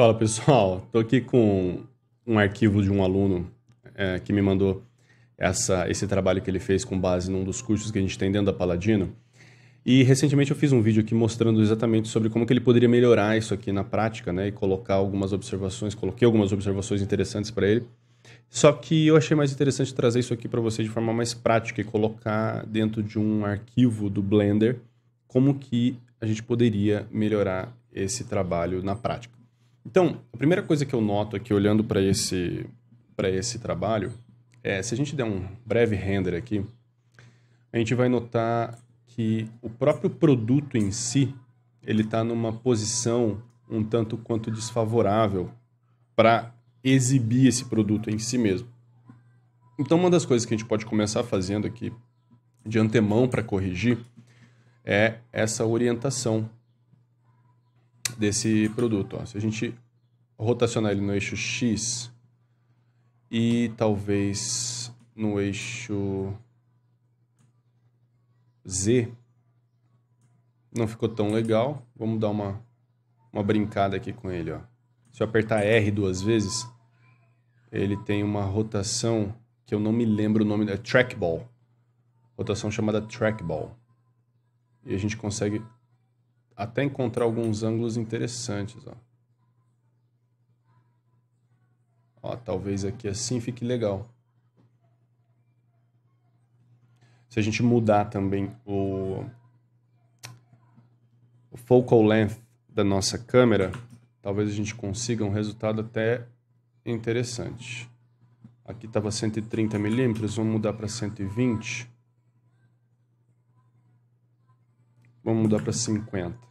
Fala pessoal, estou aqui com um arquivo de um aluno é, que me mandou essa, esse trabalho que ele fez com base num dos cursos que a gente tem dentro da Paladino. E recentemente eu fiz um vídeo aqui mostrando exatamente sobre como que ele poderia melhorar isso aqui na prática, né? E colocar algumas observações, coloquei algumas observações interessantes para ele. Só que eu achei mais interessante trazer isso aqui para você de forma mais prática e colocar dentro de um arquivo do Blender como que a gente poderia melhorar esse trabalho na prática. Então, a primeira coisa que eu noto aqui olhando para esse para esse trabalho é, se a gente der um breve render aqui, a gente vai notar que o próprio produto em si, ele está numa posição um tanto quanto desfavorável para exibir esse produto em si mesmo. Então, uma das coisas que a gente pode começar fazendo aqui de antemão para corrigir é essa orientação desse produto. Ó. Se a gente rotacionar ele no eixo X e talvez no eixo Z, não ficou tão legal. Vamos dar uma, uma brincada aqui com ele. Ó. Se eu apertar R duas vezes, ele tem uma rotação que eu não me lembro o nome, é trackball. Rotação chamada trackball. E a gente consegue até encontrar alguns ângulos interessantes. Ó. Ó, talvez aqui assim fique legal. Se a gente mudar também o, o focal length da nossa câmera, talvez a gente consiga um resultado até interessante. Aqui estava 130 milímetros, vamos mudar para 120. Vamos mudar para 50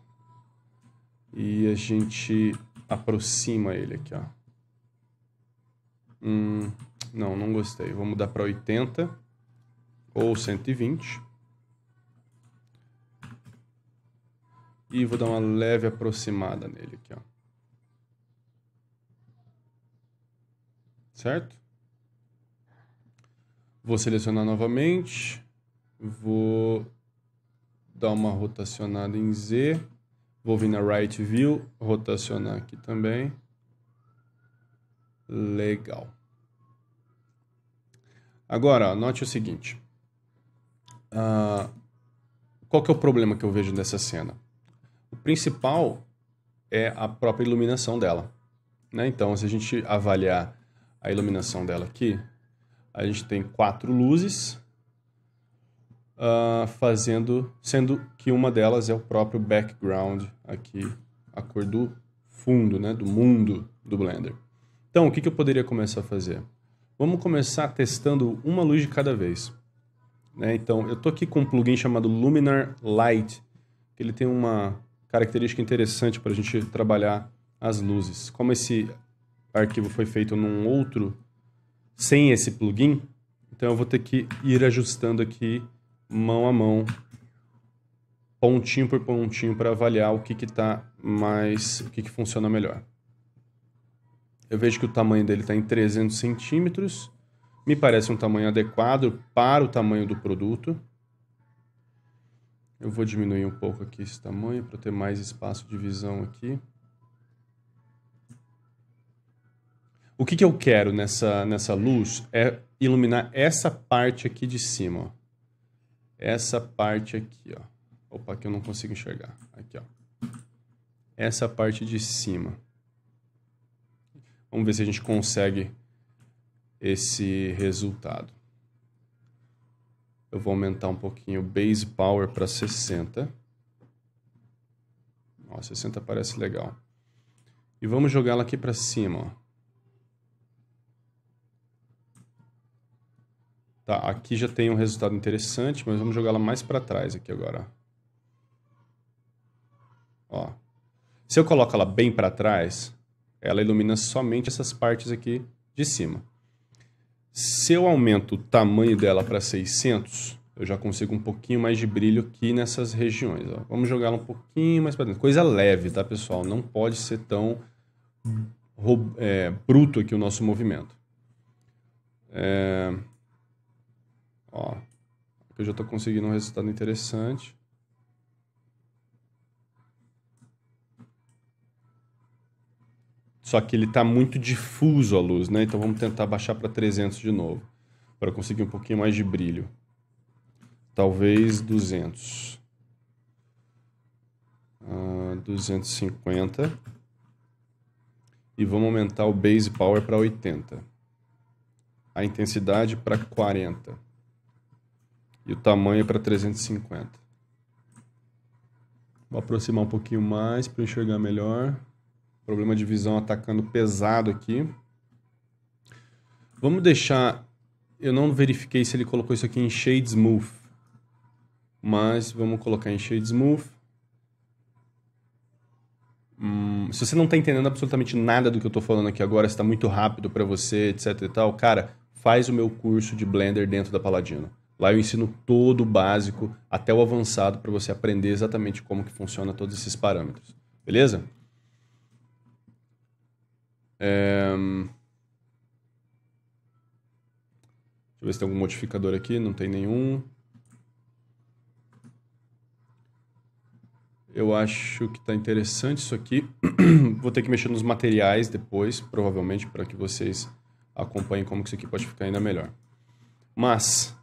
e a gente aproxima ele aqui, ó. Hum, não, não gostei. Vou mudar para 80 ou 120. E vou dar uma leve aproximada nele aqui, ó. Certo? Vou selecionar novamente. Vou dar uma rotacionada em Z Vou vir na Right View, rotacionar aqui também. Legal. Agora, ó, note o seguinte. Uh, qual que é o problema que eu vejo nessa cena? O principal é a própria iluminação dela. Né? Então, se a gente avaliar a iluminação dela aqui, a gente tem quatro luzes uh, fazendo, sendo que uma delas é o próprio background aqui, a cor do fundo, né, do mundo do Blender. Então, o que, que eu poderia começar a fazer? Vamos começar testando uma luz de cada vez. Né? Então, eu estou aqui com um plugin chamado Luminar Light, que ele tem uma característica interessante para a gente trabalhar as luzes. Como esse arquivo foi feito num outro, sem esse plugin, então eu vou ter que ir ajustando aqui mão a mão, pontinho por pontinho, para avaliar o que que tá mais, o que que funciona melhor. Eu vejo que o tamanho dele está em 300 centímetros, me parece um tamanho adequado para o tamanho do produto. Eu vou diminuir um pouco aqui esse tamanho para ter mais espaço de visão aqui. O que, que eu quero nessa, nessa luz é iluminar essa parte aqui de cima. Ó essa parte aqui, ó. Opa, que eu não consigo enxergar. Aqui, ó. Essa parte de cima. Vamos ver se a gente consegue esse resultado. Eu vou aumentar um pouquinho o base power para 60. Ó, 60 parece legal. E vamos jogá-la aqui para cima, ó. Tá, aqui já tem um resultado interessante, mas vamos jogar ela mais para trás aqui agora. Ó. Se eu coloco ela bem para trás, ela ilumina somente essas partes aqui de cima. Se eu aumento o tamanho dela para 600, eu já consigo um pouquinho mais de brilho aqui nessas regiões. Ó. Vamos jogar ela um pouquinho mais para dentro. Coisa leve, tá, pessoal? Não pode ser tão é, bruto aqui o nosso movimento. É... Ó, eu já estou conseguindo um resultado interessante. Só que ele está muito difuso a luz, né? Então vamos tentar baixar para 300 de novo, para conseguir um pouquinho mais de brilho. Talvez 200. Uh, 250. E vamos aumentar o base power para 80. A intensidade para 40 e o tamanho é para 350. Vou aproximar um pouquinho mais para enxergar melhor. Problema de visão atacando pesado aqui. Vamos deixar... Eu não verifiquei se ele colocou isso aqui em Shade Smooth. Mas vamos colocar em Shade Smooth. Hum, se você não está entendendo absolutamente nada do que eu estou falando aqui agora, está muito rápido para você, etc e tal, cara, faz o meu curso de Blender dentro da Paladino. Lá eu ensino todo o básico até o avançado para você aprender exatamente como que funciona todos esses parâmetros. Beleza? É... Deixa eu ver se tem algum modificador aqui. Não tem nenhum. Eu acho que está interessante isso aqui. Vou ter que mexer nos materiais depois, provavelmente, para que vocês acompanhem como que isso aqui pode ficar ainda melhor. Mas,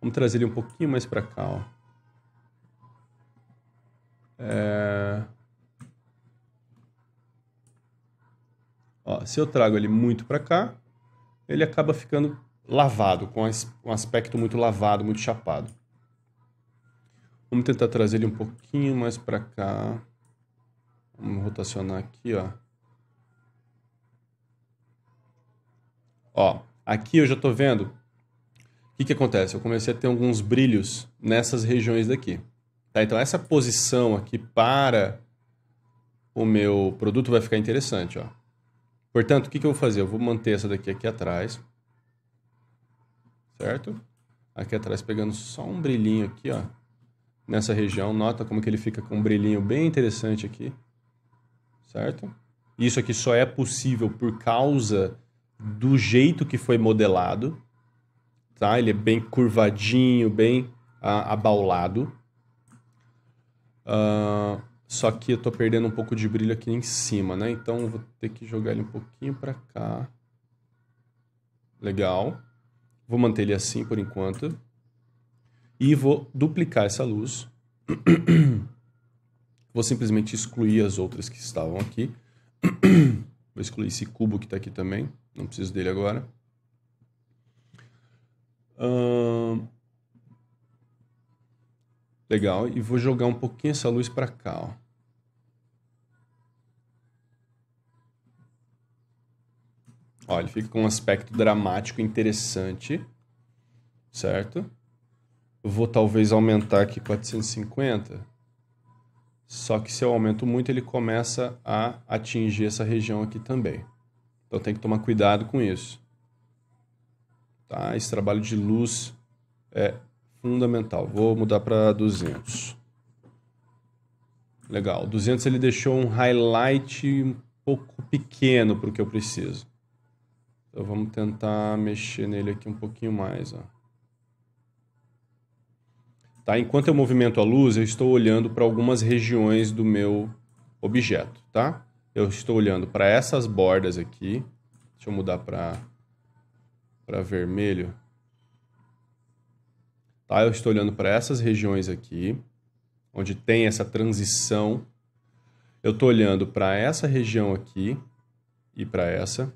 Vamos trazer ele um pouquinho mais para cá, ó. É... ó. se eu trago ele muito para cá, ele acaba ficando lavado, com um aspecto muito lavado, muito chapado. Vamos tentar trazer ele um pouquinho mais para cá. Vamos rotacionar aqui, ó. Ó, aqui eu já estou vendo que, que acontece? Eu comecei a ter alguns brilhos nessas regiões daqui. Tá? Então, essa posição aqui para o meu produto vai ficar interessante. Ó. Portanto, o que, que eu vou fazer? Eu vou manter essa daqui aqui atrás. Certo? Aqui atrás, pegando só um brilhinho aqui, ó. Nessa região. Nota como que ele fica com um brilhinho bem interessante aqui. Certo? Isso aqui só é possível por causa do jeito que foi modelado tá? Ele é bem curvadinho, bem abaulado. Ah, só que eu tô perdendo um pouco de brilho aqui em cima, né? Então vou ter que jogar ele um pouquinho para cá. Legal. Vou manter ele assim por enquanto. E vou duplicar essa luz. vou simplesmente excluir as outras que estavam aqui. vou excluir esse cubo que está aqui também. Não preciso dele agora. Legal, e vou jogar um pouquinho essa luz para cá, ó. ó. ele fica com um aspecto dramático interessante, certo? Eu vou talvez aumentar aqui 450. Só que se eu aumento muito, ele começa a atingir essa região aqui também. Então tem que tomar cuidado com isso. Tá? Esse trabalho de luz é fundamental. Vou mudar para 200. Legal. 200 ele deixou um highlight um pouco pequeno para o que eu preciso. Então vamos tentar mexer nele aqui um pouquinho mais. Ó. Tá? Enquanto eu movimento a luz, eu estou olhando para algumas regiões do meu objeto. Tá? Eu estou olhando para essas bordas aqui. Deixa eu mudar para para vermelho. Tá? Eu estou olhando para essas regiões aqui, onde tem essa transição. Eu estou olhando para essa região aqui e para essa,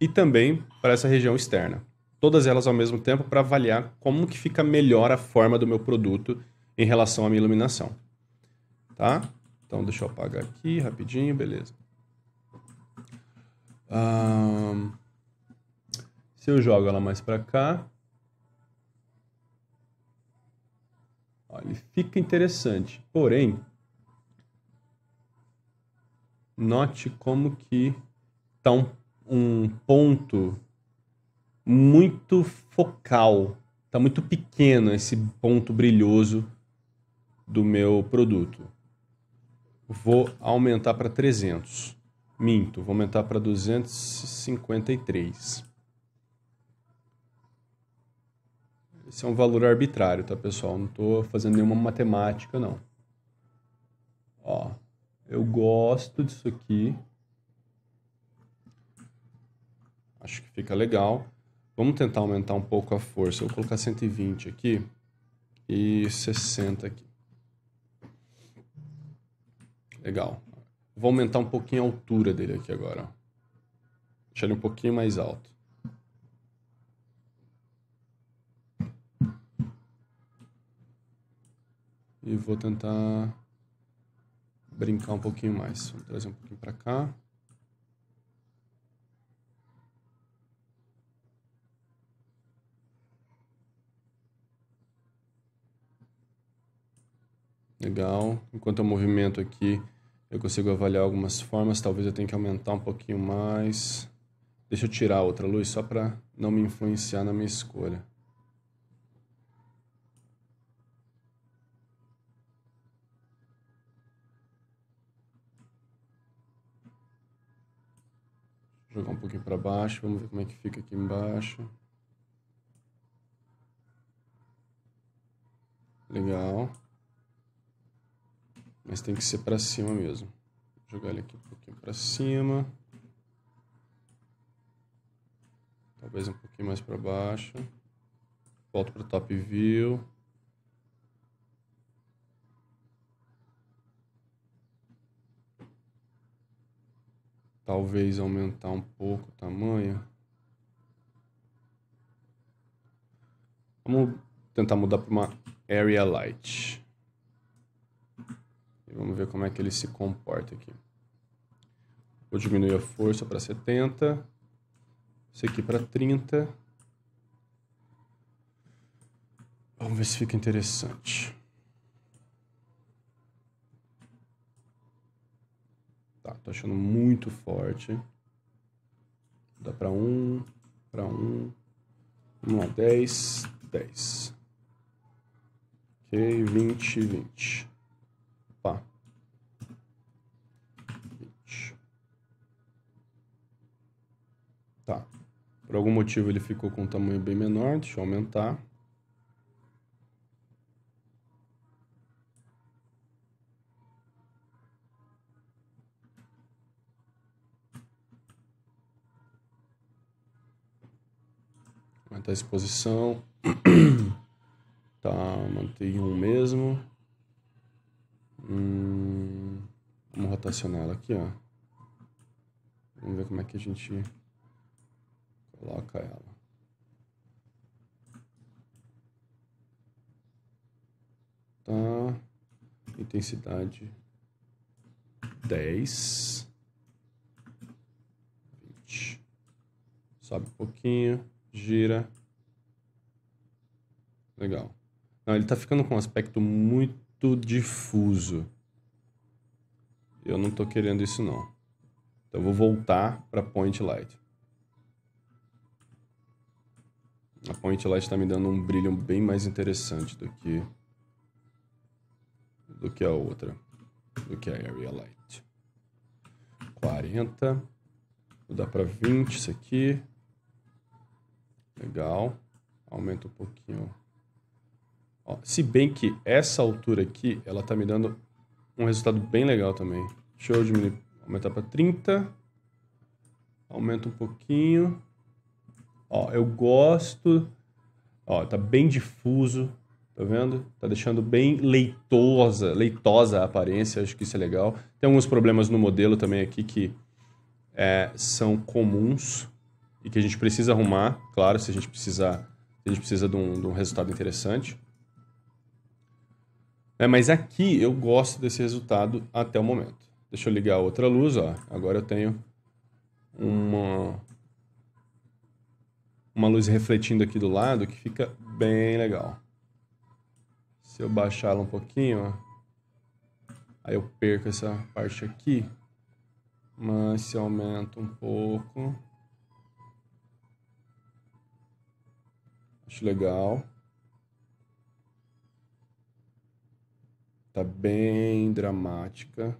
e também para essa região externa. Todas elas ao mesmo tempo para avaliar como que fica melhor a forma do meu produto em relação à minha iluminação. Tá? Então deixa eu apagar aqui rapidinho, beleza. Um... Se eu jogo ela mais para cá, ó, ele fica interessante. Porém, note como que está um, um ponto muito focal, está muito pequeno esse ponto brilhoso do meu produto. Vou aumentar para 300. Minto, vou aumentar para 253. Esse é um valor arbitrário, tá, pessoal? Não estou fazendo nenhuma matemática, não. Ó, eu gosto disso aqui. Acho que fica legal. Vamos tentar aumentar um pouco a força. Eu vou colocar 120 aqui e 60 aqui. Legal. Vou aumentar um pouquinho a altura dele aqui agora. Deixar ele um pouquinho mais alto. e vou tentar brincar um pouquinho mais. Vou trazer um pouquinho para cá. Legal. Enquanto eu movimento aqui, eu consigo avaliar algumas formas. Talvez eu tenha que aumentar um pouquinho mais. Deixa eu tirar outra luz só para não me influenciar na minha escolha. Vou jogar um pouquinho para baixo, vamos ver como é que fica aqui embaixo. Legal. Mas tem que ser para cima mesmo. Vou jogar ele aqui um pouquinho para cima. Talvez um pouquinho mais para baixo. Volto para o top view. Talvez aumentar um pouco o tamanho. Vamos tentar mudar para uma Area Light. E vamos ver como é que ele se comporta aqui. Vou diminuir a força para 70. Esse aqui para 30. Vamos ver se fica interessante. Tá, tô achando muito forte. Dá pra um, pra um. Vamos lá, 10, 10. Ok, 20, 20. Opa. 20. Tá. Por algum motivo ele ficou com um tamanho bem menor, deixa eu aumentar. da exposição. tá, mantém um mesmo. Hum, vamos rotacionar ela aqui, ó. Vamos ver como é que a gente coloca ela. Tá. Intensidade 10. 20. Sobe um pouquinho gira. Legal. Não, ele tá ficando com um aspecto muito difuso. Eu não tô querendo isso não. Então eu vou voltar para Point Light. A Point Light está me dando um brilho bem mais interessante do que do que a outra, do que a Area Light. 40. Vou dar para 20 isso aqui. Legal. Aumenta um pouquinho. Ó, se bem que essa altura aqui, ela tá me dando um resultado bem legal também. Deixa eu diminuir, aumentar para 30. Aumenta um pouquinho. Ó, eu gosto. Ó, tá bem difuso, tá vendo? Tá deixando bem leitosa, leitosa a aparência, acho que isso é legal. Tem alguns problemas no modelo também aqui que é, são comuns, e que a gente precisa arrumar, claro, se a gente precisar, a gente precisa de um, de um resultado interessante. É, mas aqui eu gosto desse resultado até o momento. Deixa eu ligar outra luz, ó. Agora eu tenho uma uma luz refletindo aqui do lado que fica bem legal. Se eu baixar ela um pouquinho, ó, aí eu perco essa parte aqui, mas se aumenta um pouco, Acho legal. Tá bem dramática.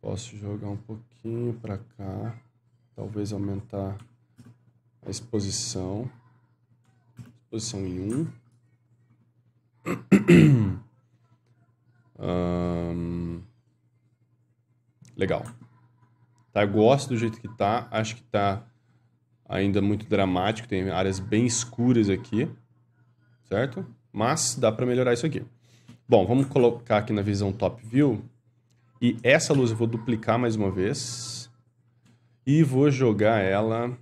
Posso jogar um pouquinho para cá, talvez aumentar a exposição. Exposição em 1. Um. Legal. Tá, gosto do jeito que tá, acho que tá ainda muito dramático, tem áreas bem escuras aqui, certo? Mas dá para melhorar isso aqui. Bom, vamos colocar aqui na visão top view. E essa luz eu vou duplicar mais uma vez. E vou jogar ela...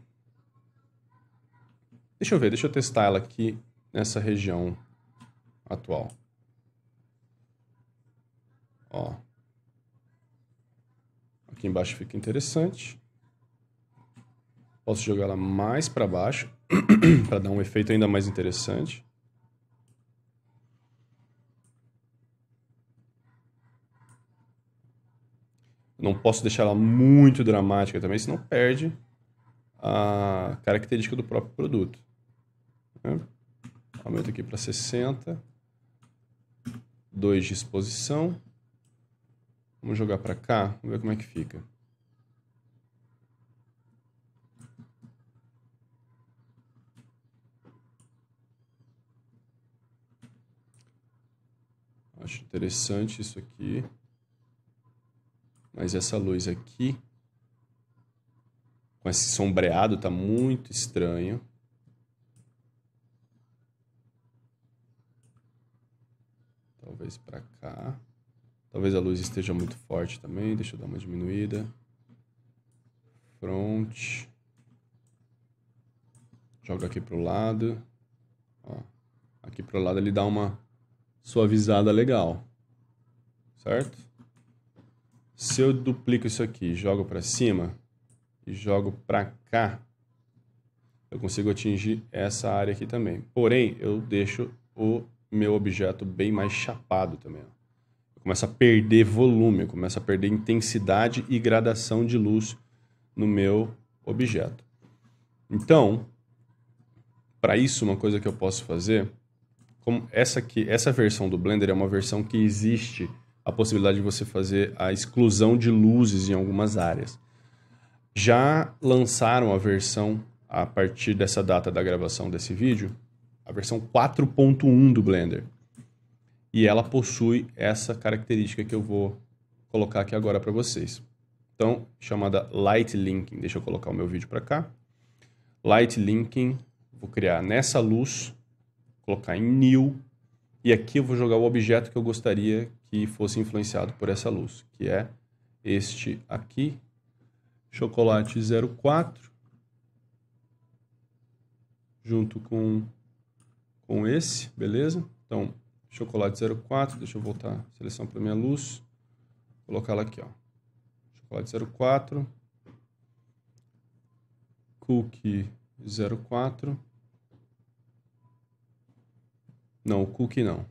Deixa eu ver, deixa eu testar ela aqui nessa região atual. Ó. Aqui embaixo fica interessante. Posso jogar ela mais para baixo para dar um efeito ainda mais interessante. Não posso deixar ela muito dramática também, senão perde a característica do próprio produto. Né? Aumento aqui para 60. 2 de exposição. Vamos jogar para cá, vamos ver como é que fica. Acho interessante isso aqui. Mas essa luz aqui, com esse sombreado, tá muito estranho. Talvez para cá. Talvez a luz esteja muito forte também. Deixa eu dar uma diminuída. Front. Joga aqui pro lado. Ó. Aqui pro lado ele dá uma suavizada legal, certo? Se eu duplico isso aqui, jogo para cima e jogo para cá, eu consigo atingir essa área aqui também. Porém, eu deixo o meu objeto bem mais chapado também. Eu começo a perder volume, eu começo a perder intensidade e gradação de luz no meu objeto. Então, para isso, uma coisa que eu posso fazer como essa aqui, essa versão do Blender é uma versão que existe a possibilidade de você fazer a exclusão de luzes em algumas áreas. Já lançaram a versão a partir dessa data da gravação desse vídeo, a versão 4.1 do Blender. E ela possui essa característica que eu vou colocar aqui agora para vocês. Então, chamada Light Linking. Deixa eu colocar o meu vídeo para cá. Light Linking, vou criar nessa luz colocar em new, e aqui eu vou jogar o objeto que eu gostaria que fosse influenciado por essa luz, que é este aqui, chocolate 04, junto com, com esse, beleza? Então, chocolate 04, deixa eu voltar a seleção para minha luz, colocá-la aqui, ó. Chocolate 04, cookie 04, não, o cookie não.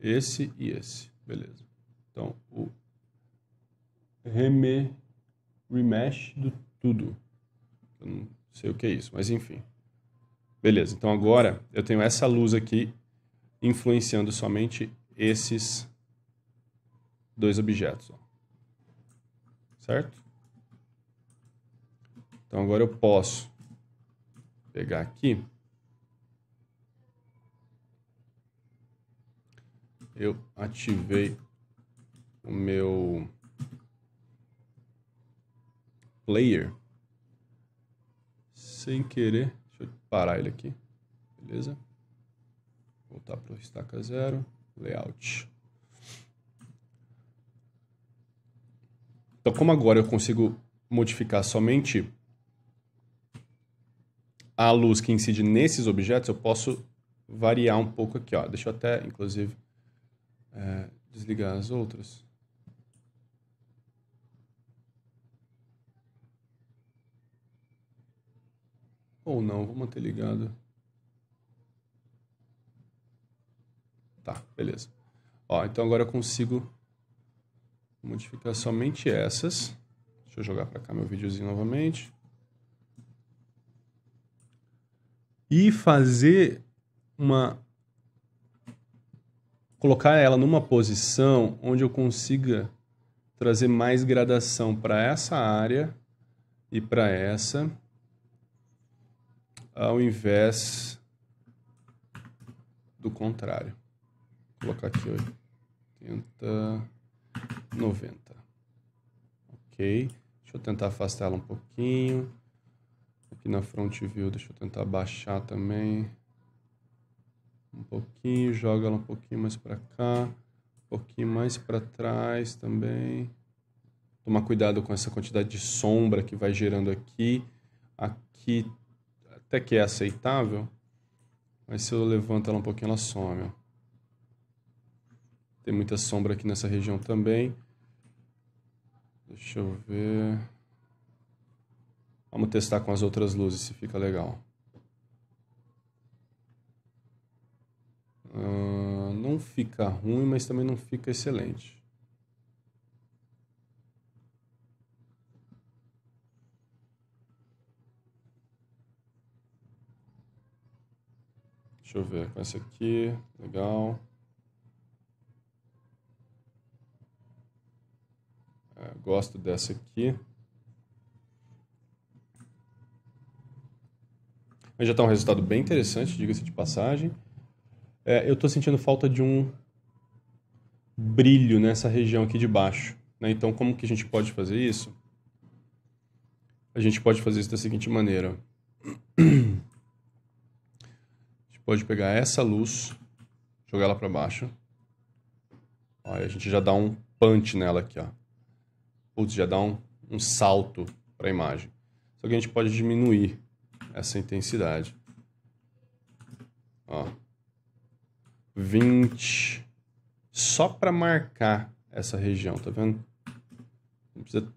Esse e esse. Beleza. Então, o reme, remesh do tudo. Eu não sei o que é isso, mas enfim. Beleza, então agora eu tenho essa luz aqui influenciando somente esses dois objetos. Ó. Certo? Então agora eu posso pegar aqui eu ativei o meu player sem querer. Deixa eu parar ele aqui. Beleza? Voltar para o estaca zero, layout. Então, como agora eu consigo modificar somente a luz que incide nesses objetos, eu posso variar um pouco aqui, ó. Deixa eu até, inclusive, é, desligar as outras. Ou não, vou manter ligado. Tá, beleza. Ó, então agora eu consigo modificar somente essas. Deixa eu jogar para cá meu videozinho novamente. E fazer uma colocar ela numa posição onde eu consiga trazer mais gradação para essa área e para essa, ao invés do contrário. Vou colocar aqui 80, 90. Ok. Deixa eu tentar afastar ela um pouquinho. Aqui na front view, deixa eu tentar baixar também um pouquinho, joga ela um pouquinho mais para cá, um pouquinho mais para trás também. Tomar cuidado com essa quantidade de sombra que vai gerando aqui. Aqui até que é aceitável, mas se eu levanto ela um pouquinho, ela some. Ó. Tem muita sombra aqui nessa região também. Deixa eu ver. Vamos testar com as outras luzes se fica legal. Ah, não fica ruim, mas também não fica excelente. Deixa eu ver, com essa aqui, legal. É, gosto dessa aqui. Mas já está um resultado bem interessante, diga-se de passagem é, eu estou sentindo falta de um brilho nessa região aqui de baixo. Né? Então, como que a gente pode fazer isso? A gente pode fazer isso da seguinte maneira. A gente pode pegar essa luz, jogar ela para baixo. Aí a gente já dá um punch nela aqui, ó. Putz, já dá um, um salto para a imagem. Só que a gente pode diminuir essa intensidade. Ó. 20, só para marcar essa região, tá vendo? Não precisa,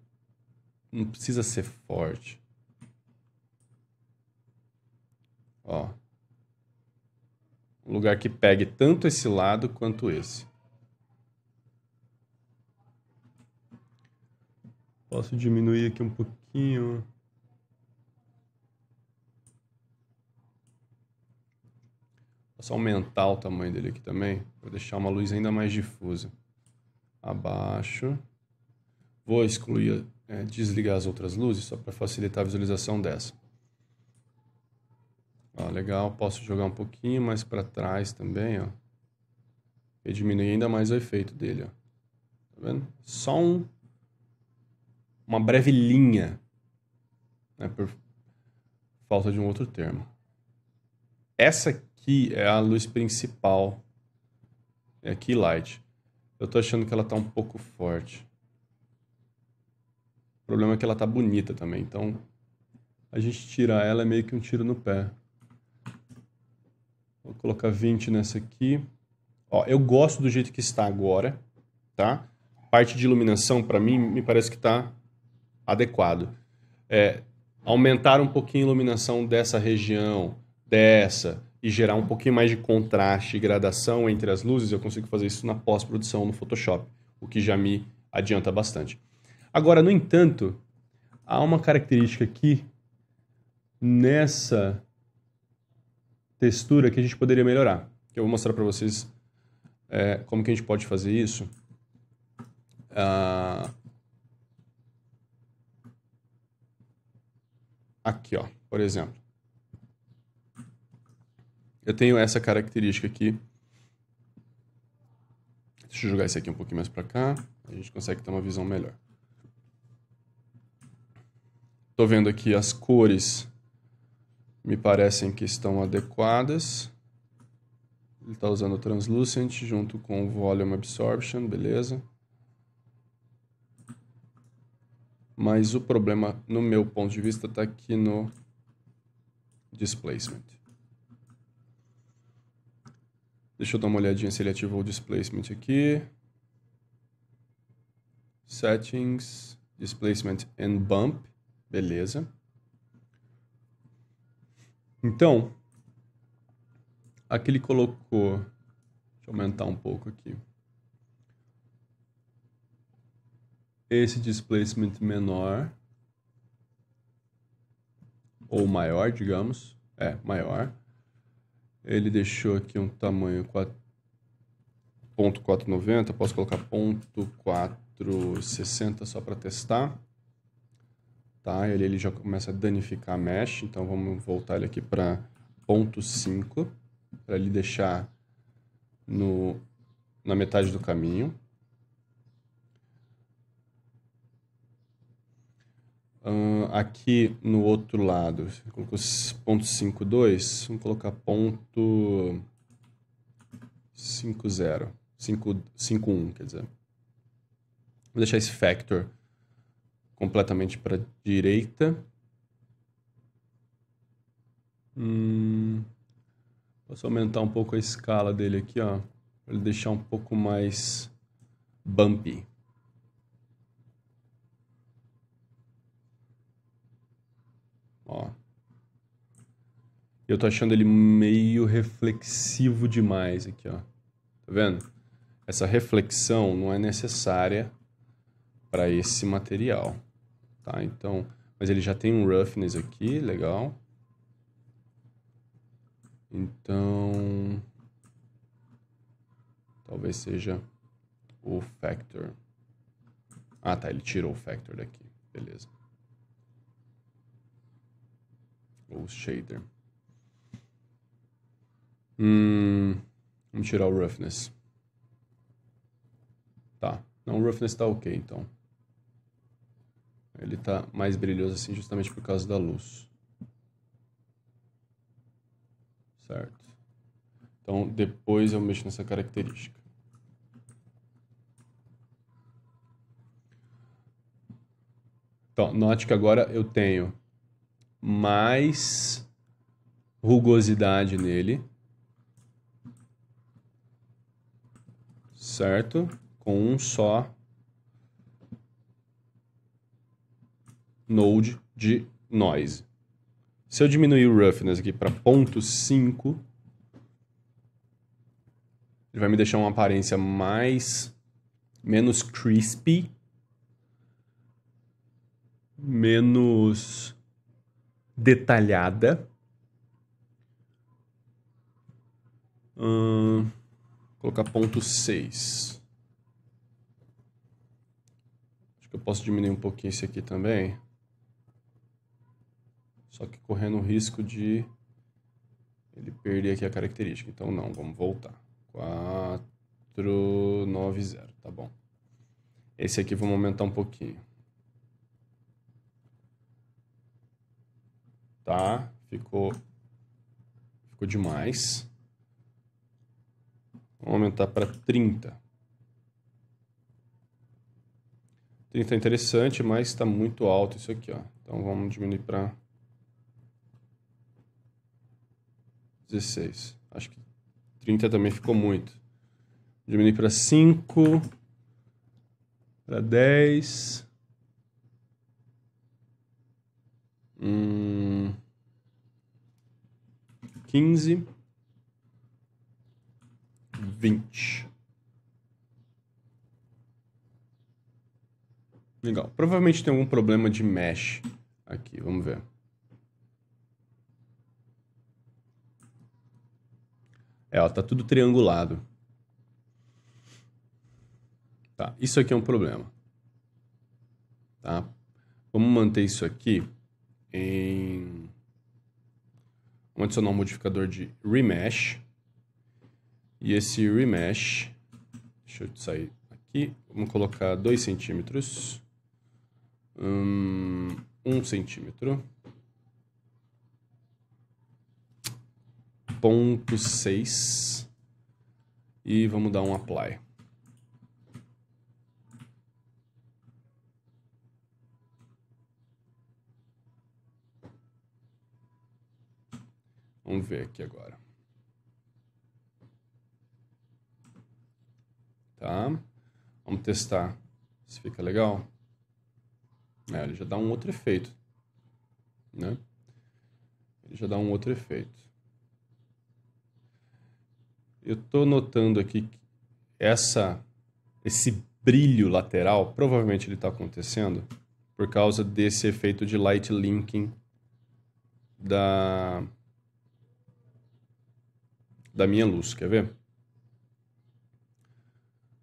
não precisa ser forte. Ó. Um lugar que pegue tanto esse lado quanto esse. Posso diminuir aqui um pouquinho. aumentar o tamanho dele aqui também, para deixar uma luz ainda mais difusa. Abaixo. Vou excluir, é, desligar as outras luzes, só para facilitar a visualização dessa. Ó, legal, posso jogar um pouquinho mais para trás também, ó. E diminuir ainda mais o efeito dele, ó. Tá vendo? Só um, uma breve linha, né, por falta de um outro termo. Essa aqui é a luz principal. É aqui light. Eu tô achando que ela tá um pouco forte. O problema é que ela tá bonita também, então a gente tirar ela é meio que um tiro no pé. Vou colocar 20 nessa aqui. Ó, eu gosto do jeito que está agora, tá? Parte de iluminação para mim me parece que tá adequado. É, aumentar um pouquinho a iluminação dessa região, dessa, e gerar um pouquinho mais de contraste e gradação entre as luzes, eu consigo fazer isso na pós-produção no Photoshop, o que já me adianta bastante. Agora, no entanto, há uma característica aqui nessa textura que a gente poderia melhorar. Que eu vou mostrar para vocês é, como que a gente pode fazer isso. Ah, aqui, ó, por exemplo. Eu tenho essa característica aqui. Deixa eu jogar esse aqui um pouquinho mais para cá. A gente consegue ter uma visão melhor. Estou vendo aqui as cores me parecem que estão adequadas. Ele está usando o Translucent junto com o Volume Absorption, beleza. Mas o problema, no meu ponto de vista, está aqui no Displacement. Deixa eu dar uma olhadinha se ele ativou o displacement aqui. Settings, displacement and bump. Beleza. Então, aqui ele colocou. Deixa eu aumentar um pouco aqui. Esse displacement menor ou maior, digamos. É, maior. Ele deixou aqui um tamanho 4.490, posso colocar 460 só para testar. Tá? Ele, ele já começa a danificar a mesh, então vamos voltar ele aqui para 0.5, para ele deixar no, na metade do caminho. Uh, aqui no outro lado, você colocou ponto 52, vamos colocar ponto 50, 51, quer dizer. Vou deixar esse factor completamente para direita. Hum, posso aumentar um pouco a escala dele aqui, ó, para ele deixar um pouco mais bumpy. Ó. Eu tô achando ele meio reflexivo demais aqui, ó. Tá vendo? Essa reflexão não é necessária para esse material, tá? Então, mas ele já tem um roughness aqui, legal. Então, talvez seja o factor. Ah, tá, ele tirou o factor daqui. Beleza. o shader. Hum, vamos tirar o roughness. Tá. Não, o roughness tá ok, então. Ele tá mais brilhoso assim justamente por causa da luz. Certo. Então, depois eu mexo nessa característica. Então, note que agora eu tenho mais rugosidade nele, certo? Com um só node de noise. Se eu diminuir o roughness aqui para 0.5, ele vai me deixar uma aparência mais menos crispy, menos detalhada. Hum, colocar ponto 6. Acho que eu posso diminuir um pouquinho esse aqui também. Só que correndo o risco de ele perder aqui a característica. Então não, vamos voltar. 490, tá bom. Esse aqui vamos aumentar um pouquinho. tá? Ficou, ficou demais. Vamos aumentar para 30. 30 é interessante, mas está muito alto isso aqui, ó. Então vamos diminuir para 16. Acho que 30 também ficou muito. Diminuir para 5, para 10, 15. Hum, 20. Legal. Provavelmente tem algum problema de mesh aqui. Vamos ver. É, ó, tá tudo triangulado. Tá, isso aqui é um problema. Tá? Vamos manter isso aqui em. Vamos adicionar um modificador de remesh. E esse remesh, deixa eu sair aqui, vamos colocar 2 centímetros, 1 hum, um, centímetro, ponto 6 e vamos dar um apply. Vamos ver aqui agora. Tá? Vamos testar se fica legal. É, ele já dá um outro efeito, né? Ele já dá um outro efeito. Eu estou notando aqui que essa, esse brilho lateral, provavelmente ele está acontecendo por causa desse efeito de light linking da da minha luz. Quer ver?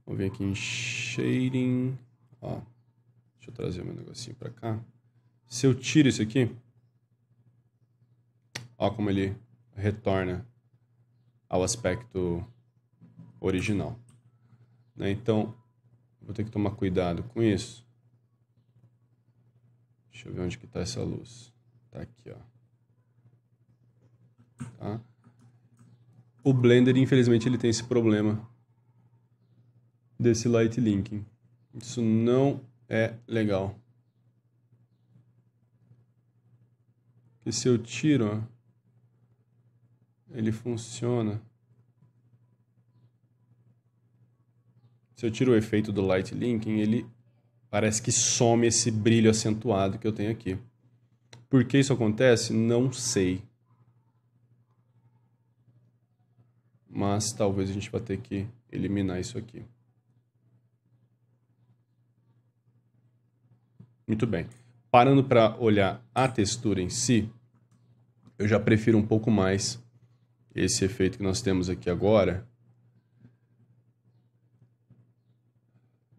Vou vir aqui em shading. Ó, deixa eu trazer meu negocinho para cá. Se eu tiro isso aqui, ó como ele retorna ao aspecto original. Né? Então, vou ter que tomar cuidado com isso. Deixa eu ver onde que está essa luz. Está aqui, ó. Tá? O Blender, infelizmente, ele tem esse problema desse light linking. Isso não é legal. E se eu tiro, ó, ele funciona. Se eu tiro o efeito do light linking, ele parece que some esse brilho acentuado que eu tenho aqui. Por que isso acontece? Não sei. mas talvez a gente vá ter que eliminar isso aqui. Muito bem. Parando para olhar a textura em si, eu já prefiro um pouco mais esse efeito que nós temos aqui agora,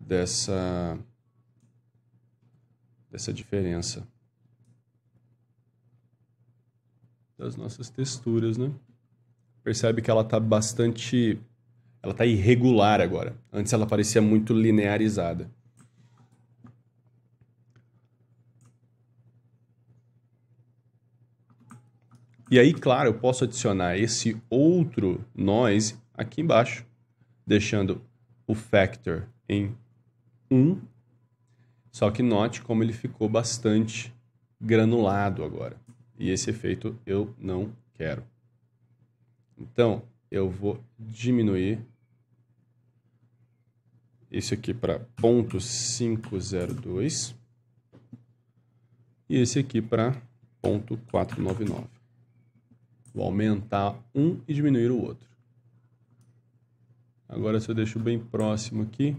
dessa dessa diferença das nossas texturas, né? percebe que ela está bastante. Ela está irregular agora. Antes ela parecia muito linearizada. E aí, claro, eu posso adicionar esse outro noise aqui embaixo, deixando o factor em 1. Só que note como ele ficou bastante granulado agora. E esse efeito eu não quero. Então, eu vou diminuir esse aqui para 0.502 e esse aqui para 0.499. Vou aumentar um e diminuir o outro. Agora, se eu deixo bem próximo aqui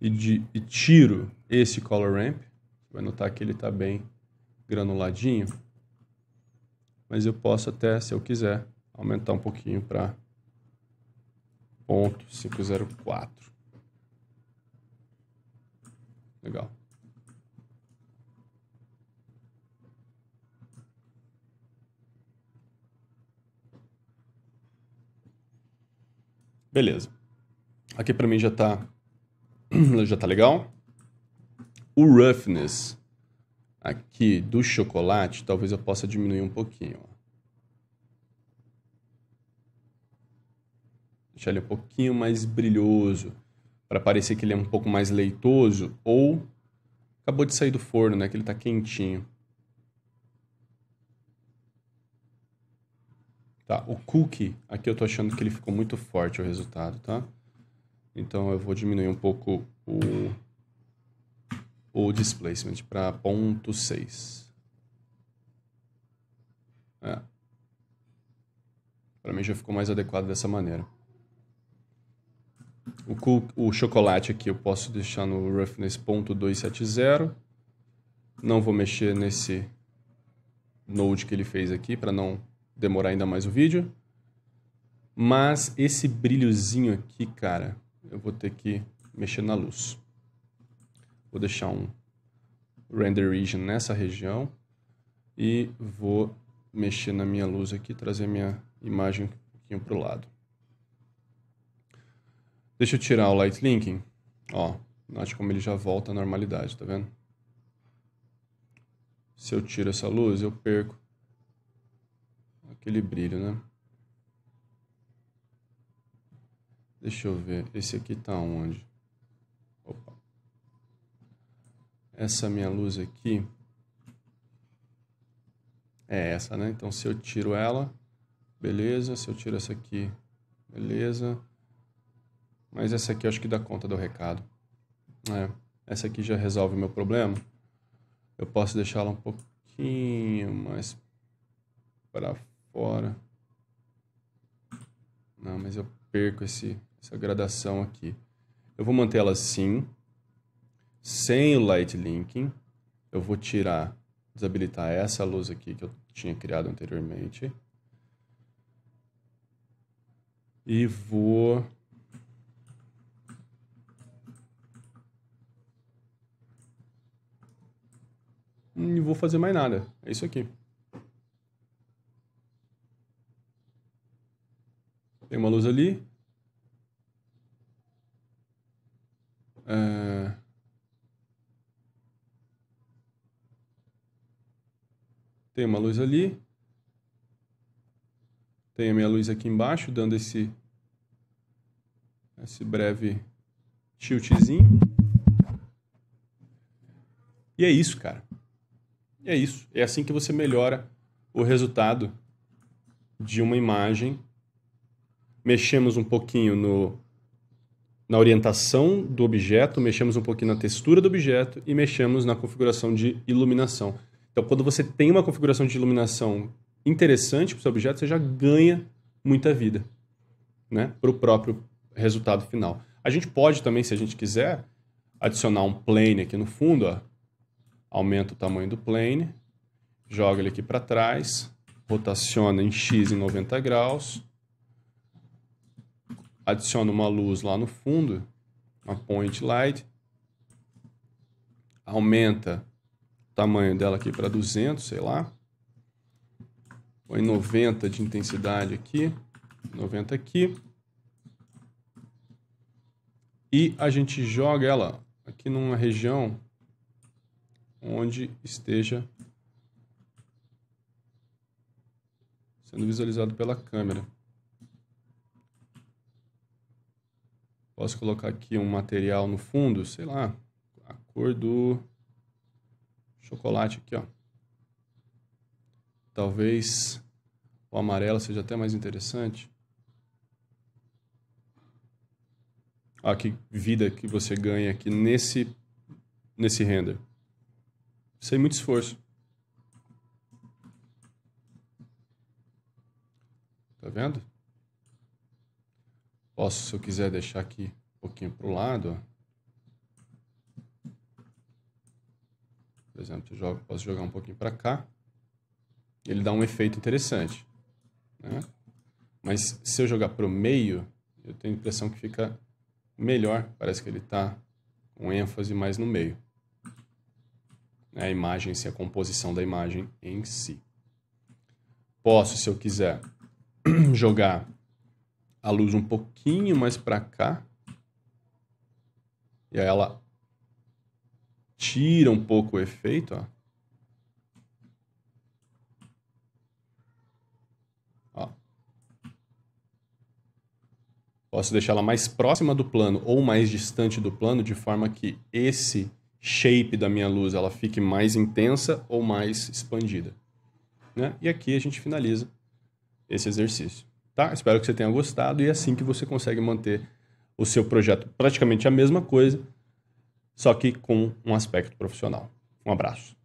e, de, e tiro esse color ramp, vai notar que ele está bem granuladinho mas eu posso até, se eu quiser, aumentar um pouquinho para 0.504. Legal. Beleza. Aqui para mim já está já tá legal. O roughness aqui do chocolate, talvez eu possa diminuir um pouquinho. Deixar ele um pouquinho mais brilhoso, para parecer que ele é um pouco mais leitoso, ou acabou de sair do forno, né, que ele está quentinho. Tá, o cookie, aqui eu tô achando que ele ficou muito forte o resultado, tá? Então eu vou diminuir um pouco o o displacement para ponto 6. É. Para mim já ficou mais adequado dessa maneira. O, o chocolate aqui eu posso deixar no roughness ponto 270. Não vou mexer nesse node que ele fez aqui para não demorar ainda mais o vídeo. Mas esse brilhozinho aqui, cara, eu vou ter que mexer na luz. Vou deixar um render region nessa região e vou mexer na minha luz aqui, trazer minha imagem um pouquinho para o lado. Deixa eu tirar o light linking. Ó, note como ele já volta à normalidade, tá vendo? Se eu tiro essa luz, eu perco aquele brilho, né? Deixa eu ver, esse aqui tá onde? essa minha luz aqui. É essa, né? Então, se eu tiro ela, beleza. Se eu tiro essa aqui, beleza. Mas essa aqui eu acho que dá conta do recado. É. Essa aqui já resolve o meu problema. Eu posso deixá-la um pouquinho mais para fora. Não, mas eu perco esse, essa gradação aqui. Eu vou manter ela assim. Sem o Light Linking, eu vou tirar, desabilitar essa luz aqui que eu tinha criado anteriormente. E vou... Hum, não vou fazer mais nada. É isso aqui. Tem uma luz ali. É. Tem uma luz ali. Tem a minha luz aqui embaixo, dando esse, esse breve tiltzinho. E é isso, cara. é isso. É assim que você melhora o resultado de uma imagem. Mexemos um pouquinho no, na orientação do objeto, mexemos um pouquinho na textura do objeto e mexemos na configuração de iluminação. Então, quando você tem uma configuração de iluminação interessante para o seu objeto, você já ganha muita vida né, para o próprio resultado final. A gente pode também, se a gente quiser, adicionar um plane aqui no fundo. Ó. Aumenta o tamanho do plane, joga ele aqui para trás, rotaciona em X em 90 graus, adiciona uma luz lá no fundo, uma point light, aumenta tamanho dela aqui para 200, sei lá. Põe 90 de intensidade aqui, 90 aqui. E a gente joga ela aqui numa região onde esteja sendo visualizado pela câmera. Posso colocar aqui um material no fundo, sei lá, a cor do chocolate aqui, ó. Talvez o amarelo seja até mais interessante. Olha que vida que você ganha aqui nesse, nesse render. Sem muito esforço. Tá vendo? Posso, se eu quiser, deixar aqui um pouquinho para o lado, ó. Por exemplo, eu jogo, posso jogar um pouquinho para cá. Ele dá um efeito interessante. Né? Mas se eu jogar para o meio, eu tenho a impressão que fica melhor. Parece que ele está com ênfase mais no meio. A imagem, se a composição da imagem em si. Posso, se eu quiser, jogar a luz um pouquinho mais para cá. E aí ela tira um pouco o efeito, ó. ó. Posso deixá-la mais próxima do plano ou mais distante do plano, de forma que esse shape da minha luz ela fique mais intensa ou mais expandida. Né? E aqui a gente finaliza esse exercício. Tá? Espero que você tenha gostado e é assim que você consegue manter o seu projeto praticamente a mesma coisa, só que com um aspecto profissional. Um abraço.